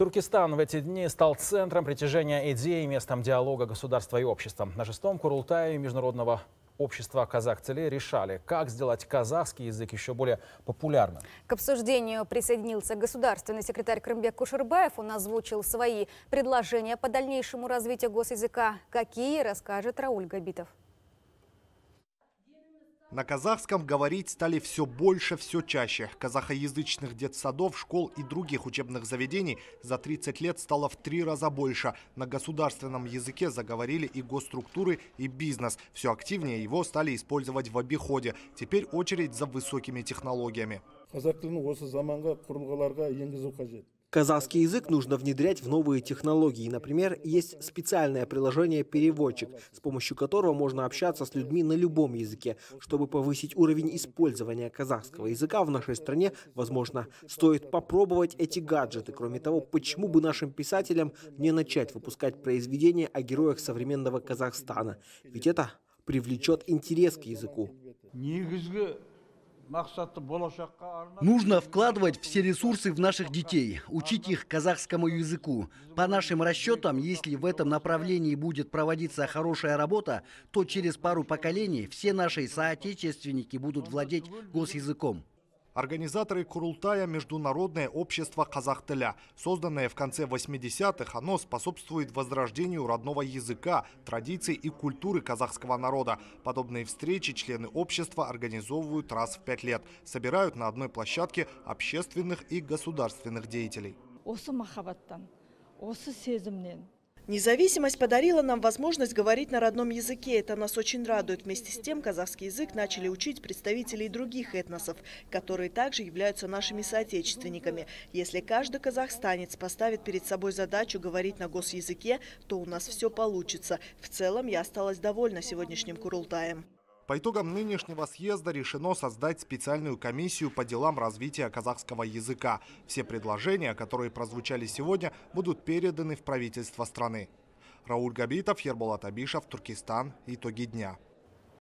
Туркестан в эти дни стал центром притяжения идей и местом диалога государства и общества. На шестом Курултае Международного общества казах целей решали, как сделать казахский язык еще более популярным. К обсуждению присоединился государственный секретарь Крымбек Кушербаев. Он озвучил свои предложения по дальнейшему развитию госязыка. Какие, расскажет Рауль Габитов. На казахском говорить стали все больше, все чаще. Казахоязычных детсадов, школ и других учебных заведений за 30 лет стало в три раза больше. На государственном языке заговорили и госструктуры, и бизнес. Все активнее его стали использовать в обиходе. Теперь очередь за высокими технологиями. Казахский язык нужно внедрять в новые технологии. Например, есть специальное приложение «Переводчик», с помощью которого можно общаться с людьми на любом языке. Чтобы повысить уровень использования казахского языка в нашей стране, возможно, стоит попробовать эти гаджеты. Кроме того, почему бы нашим писателям не начать выпускать произведения о героях современного Казахстана? Ведь это привлечет интерес к языку. Нужно вкладывать все ресурсы в наших детей, учить их казахскому языку. По нашим расчетам, если в этом направлении будет проводиться хорошая работа, то через пару поколений все наши соотечественники будут владеть госязыком. Организаторы Курултая – Международное общество казах Созданное в конце 80-х, оно способствует возрождению родного языка, традиций и культуры казахского народа. Подобные встречи члены общества организовывают раз в пять лет. Собирают на одной площадке общественных и государственных деятелей. Независимость подарила нам возможность говорить на родном языке. Это нас очень радует. Вместе с тем казахский язык начали учить представителей других этносов, которые также являются нашими соотечественниками. Если каждый казахстанец поставит перед собой задачу говорить на госязыке, то у нас все получится. В целом я осталась довольна сегодняшним Курултаем. По итогам нынешнего съезда решено создать специальную комиссию по делам развития казахского языка. Все предложения, которые прозвучали сегодня, будут переданы в правительство страны. Рауль Габитов, Ерболат Абишев, Туркестан. Итоги дня.